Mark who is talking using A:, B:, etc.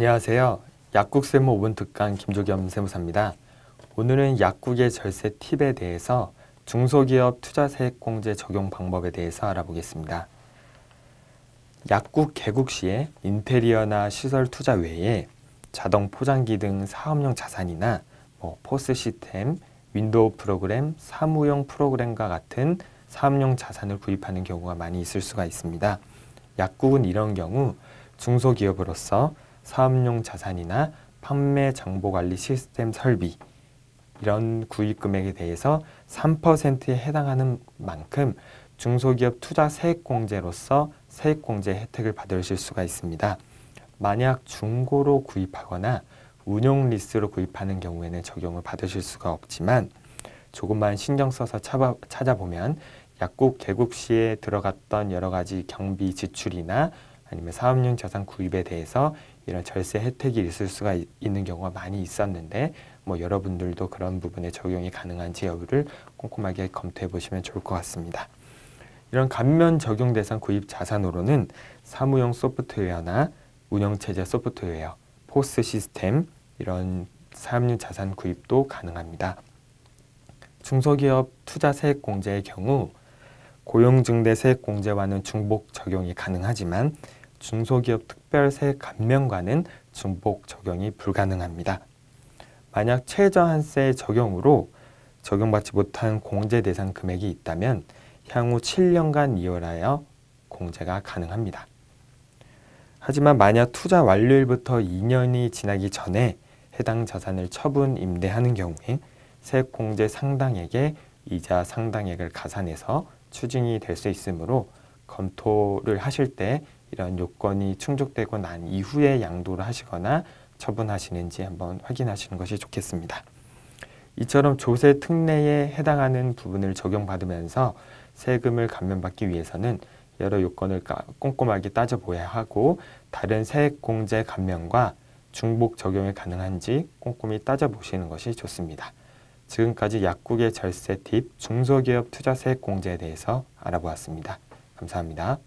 A: 안녕하세요. 약국 세무 5분 특강 김조겸 세무사입니다. 오늘은 약국의 절세 팁에 대해서 중소기업 투자세액공제 적용 방법에 대해서 알아보겠습니다. 약국 개국 시에 인테리어나 시설 투자 외에 자동 포장기 등 사업용 자산이나 뭐 포스 시스템, 윈도우 프로그램, 사무용 프로그램과 같은 사업용 자산을 구입하는 경우가 많이 있을 수가 있습니다. 약국은 이런 경우 중소기업으로서 사업용 자산이나 판매 정보 관리 시스템 설비 이런 구입 금액에 대해서 3%에 해당하는 만큼 중소기업 투자 세액공제로서 세액공제 혜택을 받으실 수가 있습니다. 만약 중고로 구입하거나 운용 리스로 구입하는 경우에는 적용을 받으실 수가 없지만 조금만 신경 써서 찾아보면 약국 개국 시에 들어갔던 여러 가지 경비 지출이나 아니면 사업용 자산 구입에 대해서 이런 절세 혜택이 있을 수가 있는 경우가 많이 있었는데 뭐 여러분들도 그런 부분에 적용이 가능한지 여부를 꼼꼼하게 검토해 보시면 좋을 것 같습니다. 이런 감면 적용 대상 구입 자산으로는 사무용 소프트웨어나 운영체제 소프트웨어, 포스 시스템 이런 사업용 자산 구입도 가능합니다. 중소기업 투자 세액공제의 경우 고용증대 세액공제와는 중복 적용이 가능하지만 중소기업 특별세 감면과는 중복 적용이 불가능합니다. 만약 최저한세 적용으로 적용받지 못한 공제 대상 금액이 있다면 향후 7년간 이월하여 공제가 가능합니다. 하지만 만약 투자 완료일부터 2년이 지나기 전에 해당 자산을 처분 임대하는 경우에 세액공제 상당액에 이자 상당액을 가산해서 추징이 될 수 있으므로 검토를 하실 때 이런 요건이 충족되고 난 이후에 양도를 하시거나 처분하시는지 한번 확인하시는 것이 좋겠습니다. 이처럼 조세 특례에 해당하는 부분을 적용받으면서 세금을 감면받기 위해서는 여러 요건을 꼼꼼하게 따져보아야 하고 다른 세액공제 감면과 중복 적용이 가능한지 꼼꼼히 따져보시는 것이 좋습니다. 지금까지 약국의 절세 팁 중소기업 투자 세액공제에 대해서 알아보았습니다. 감사합니다.